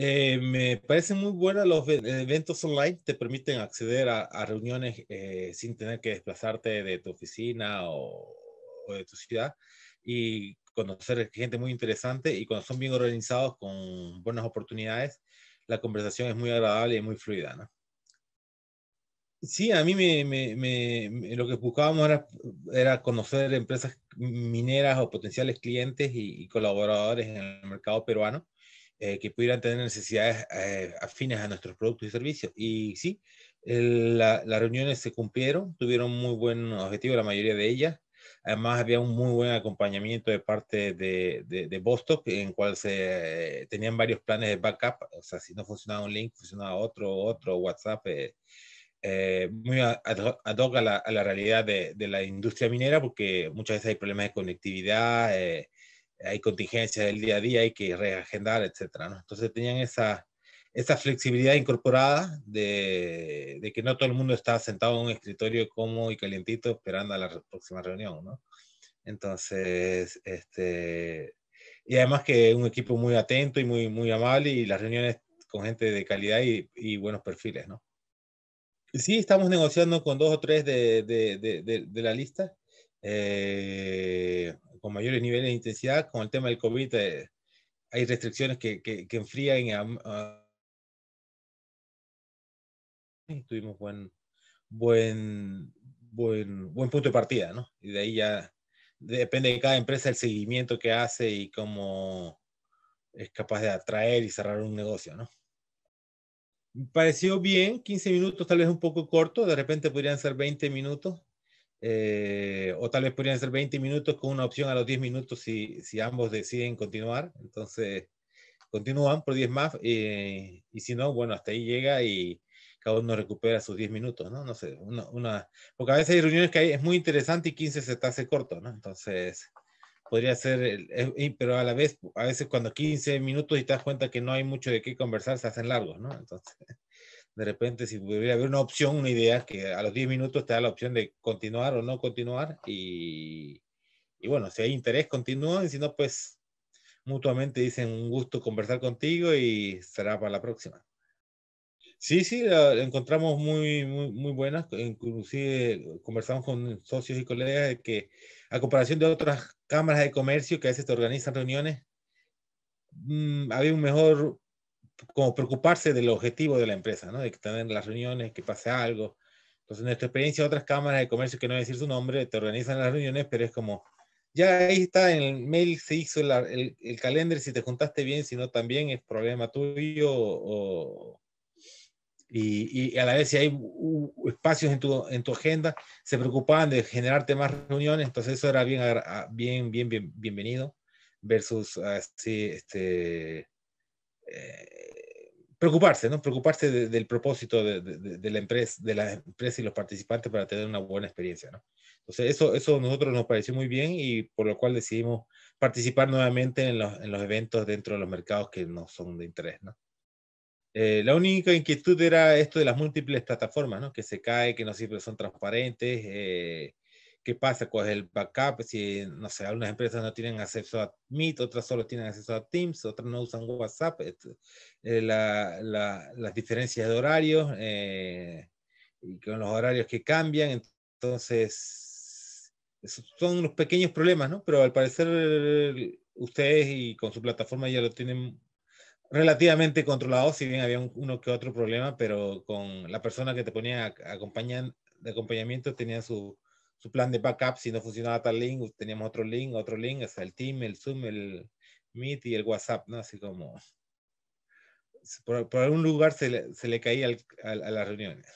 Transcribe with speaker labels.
Speaker 1: Eh, me parece muy buena los eventos online, te permiten acceder a, reuniones eh, sin tener que desplazarte de tu oficina o, de tu ciudad y conocer gente muy interesante y cuando son bien organizados con buenas oportunidades, la conversación es muy agradable y muy fluida, ¿no? Sí, a mí me, lo que buscábamos era, era, conocer empresas mineras o potenciales clientes y colaboradores en el mercado peruano eh, que pudieran tener necesidades eh, afines a nuestros productos y servicios. Y sí, las reuniones se cumplieron, tuvieron muy buen objetivo la mayoría de ellas. Además, había un muy buen acompañamiento de parte de, de, Bostock, en cual se eh, tenían varios planes de backup. O sea, si no funcionaba un link, funcionaba otro, otro, WhatsApp. muy ad, hoc a la, la realidad de, la industria minera, porque muchas veces hay problemas de conectividad, eh, hay contingencias del día a día, hay que reagendar, etcétera, ¿no? Entonces tenían esa, esa flexibilidad incorporada de, que no todo el mundo está sentado en un escritorio cómodo y calientito esperando a la próxima reunión, ¿no? Entonces, este, y además que un equipo muy atento y muy, muy amable y las reuniones con gente de calidad y, buenos perfiles, ¿no? Sí, estamos negociando con dos o tres de, de, de la lista. Eh, con mayores niveles de intensidad. Con el tema del COVID eh, hay restricciones que, que, enfrían. Ah, tuvimos buen, buen, buen, buen punto de partida, ¿no? Y de ahí ya depende de cada empresa el seguimiento que hace y cómo es capaz de atraer y cerrar un negocio, ¿no? Me pareció bien, 15 minutos tal vez un poco corto, de repente podrían ser 20 minutos, eh, o tal vez podrían ser 20 minutos con una opción a los 10 minutos si, si ambos deciden continuar. Entonces, continúan por 10 más eh, y si no, bueno, hasta ahí llega y cada uno recupera sus 10 minutos, ¿no? No sé, una, una, porque a veces hay reuniones que es muy interesante y 15 se te hace corto, ¿no? Entonces, podría ser, pero a la vez, a veces cuando 15 minutos y te das cuenta que no hay mucho de qué conversar, se hacen largos, ¿no? Entonces, de repente si hubiera haber una opción, una idea, que a los 10 minutos te da la opción de continuar o no continuar y, y bueno, si hay interés continúan y si no, pues mutuamente dicen un gusto conversar contigo y será para la próxima. Sí, sí, la, encontramos muy, muy, muy buena, inclusive conversamos con socios y colegas de que a comparación de otras cámaras de comercio que a veces te organizan reuniones, mm, había un mejor como preocuparse del objetivo de la empresa, ¿no? de que en las reuniones, que pase algo. Entonces, en nuestra experiencia, otras cámaras de comercio, que no voy a decir su nombre, te organizan las reuniones, pero es como, ya ahí está, en el mail se hizo el, el si te juntaste bien, si no también es problema tuyo. y, y, a la vez, si hay espacios en tu, en tu agenda, se preocupaban de generarte más reuniones, entonces eso era bien, ah, bien, bien, bienvenido, versus así, ah, este... Eh, preocuparse, ¿no? Preocuparse del propósito de, de, la empresa, de la empresa y los participantes para tener una buena experiencia, ¿no? Entonces, eso, eso a nosotros nos pareció muy bien y por lo cual decidimos participar nuevamente en los, en los eventos dentro de los mercados que no son de interés, ¿no? Eh, la única inquietud era esto de las múltiples plataformas, ¿no? Que se cae, que no siempre son transparentes, eh, ¿Qué pasa con pues, el backup? Si, no sé, algunas empresas no tienen acceso a Meet, otras solo tienen acceso a Teams, otras no usan WhatsApp. Eh, las diferencias de horarios eh, y con los horarios que cambian. Entonces, son unos pequeños problemas, ¿no? Pero al parecer ustedes y con su plataforma ya lo tienen relativamente controlado, si bien había uno que otro problema, pero con la persona que te ponía acompañan, de acompañamiento tenía su su plan de backup, si no funcionaba tal link, teníamos otro link, otro link, sea, el Team, el Zoom, el Meet y el WhatsApp, ¿no? Así como por, algún lugar se le, se caía a las reuniones.